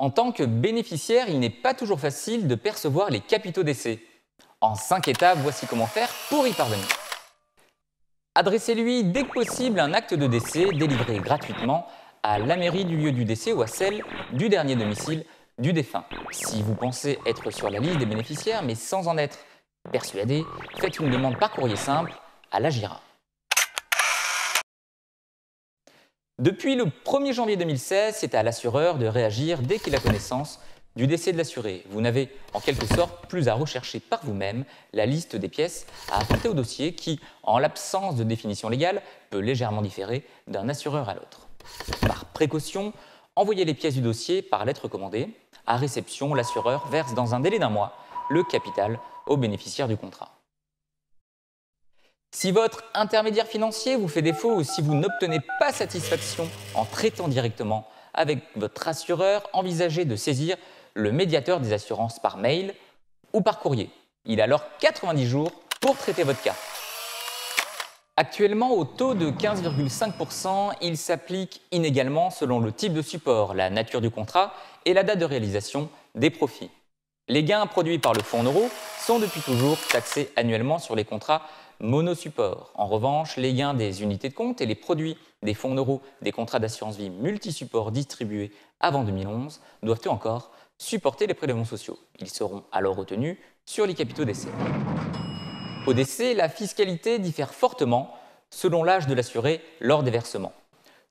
En tant que bénéficiaire, il n'est pas toujours facile de percevoir les capitaux d'essai. En cinq étapes, voici comment faire pour y parvenir. Adressez-lui dès que possible un acte de décès délivré gratuitement à la mairie du lieu du décès ou à celle du dernier domicile du défunt. Si vous pensez être sur la liste des bénéficiaires mais sans en être persuadé, faites une demande par courrier simple à l'Agira. Depuis le 1er janvier 2016, c'est à l'assureur de réagir dès qu'il a connaissance du décès de l'assuré. Vous n'avez en quelque sorte plus à rechercher par vous-même la liste des pièces à apporter au dossier qui, en l'absence de définition légale, peut légèrement différer d'un assureur à l'autre. Par précaution, envoyez les pièces du dossier par lettre commandée. À réception, l'assureur verse dans un délai d'un mois le capital aux bénéficiaires du contrat. Si votre intermédiaire financier vous fait défaut ou si vous n'obtenez pas satisfaction en traitant directement avec votre assureur, envisagez de saisir le médiateur des assurances par mail ou par courrier. Il a alors 90 jours pour traiter votre cas. Actuellement, au taux de 15,5%, il s'applique inégalement selon le type de support, la nature du contrat et la date de réalisation des profits. Les gains produits par le fonds euro sont depuis toujours taxés annuellement sur les contrats monosupports. En revanche, les gains des unités de compte et les produits des fonds euro des contrats d'assurance vie multisupports distribués avant 2011 doivent encore supporter les prélèvements sociaux. Ils seront alors retenus sur les capitaux d'essai. Au décès, la fiscalité diffère fortement selon l'âge de l'assuré lors des versements.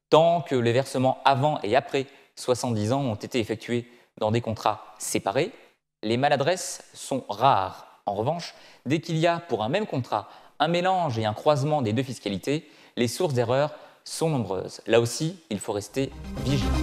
Tant que les versements avant et après 70 ans ont été effectués dans des contrats séparés, les maladresses sont rares. En revanche, dès qu'il y a pour un même contrat un mélange et un croisement des deux fiscalités, les sources d'erreurs sont nombreuses. Là aussi, il faut rester vigilant.